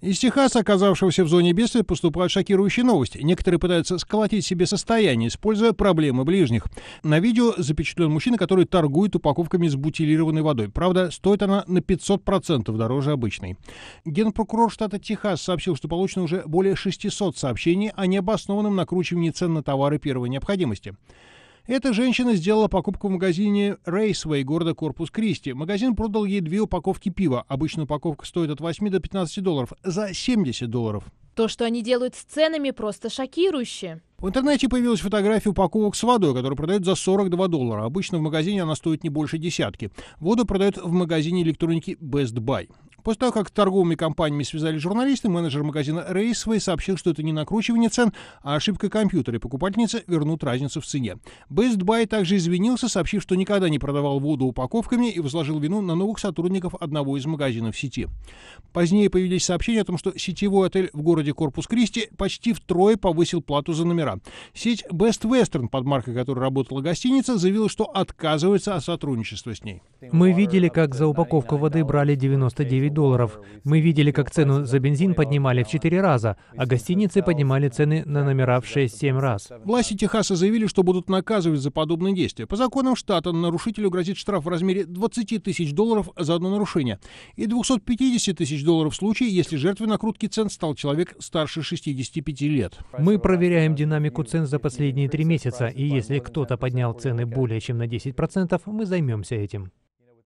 Из Техаса, оказавшегося в зоне бедствия, поступают шокирующие новости. Некоторые пытаются сколотить себе состояние, используя проблемы ближних. На видео запечатлен мужчина, который торгует упаковками с бутилированной водой. Правда, стоит она на 500% дороже обычной. Генпрокурор штата Техас сообщил, что получено уже более 600 сообщений о необоснованном накручивании цен на товары первой необходимости. Эта женщина сделала покупку в магазине Raceway города Корпус Кристи. Магазин продал ей две упаковки пива. Обычно упаковка стоит от 8 до 15 долларов. За 70 долларов. То, что они делают с ценами, просто шокирующе. В интернете появилась фотография упаковок с водой, которую продают за 42 доллара. Обычно в магазине она стоит не больше десятки. Воду продают в магазине электроники Best Buy. После того, как с торговыми компаниями связали журналисты, менеджер магазина Raceway сообщил, что это не накручивание цен, а ошибка компьютера, и покупательницы вернут разницу в цене. Best Buy также извинился, сообщив, что никогда не продавал воду упаковками и возложил вину на новых сотрудников одного из магазинов сети. Позднее появились сообщения о том, что сетевой отель в городе Корпус Кристи почти втрое повысил плату за номера. Сеть Best Western, под маркой которой работала гостиница, заявила, что отказывается от сотрудничества с ней. Мы видели, как за упаковку воды брали 99 долларов. Мы видели, как цену за бензин поднимали в 4 раза, а гостиницы поднимали цены на номера в 6-7 раз. Власти Техаса заявили, что будут наказывать за подобные действия. По законам штата нарушителю грозит штраф в размере 20 тысяч долларов за одно нарушение и 250 тысяч долларов в случае, если жертвой накрутки цен стал человек старше 65 лет. Мы проверяем динамику цен за последние три месяца, и если кто-то поднял цены более чем на 10%, мы займемся этим.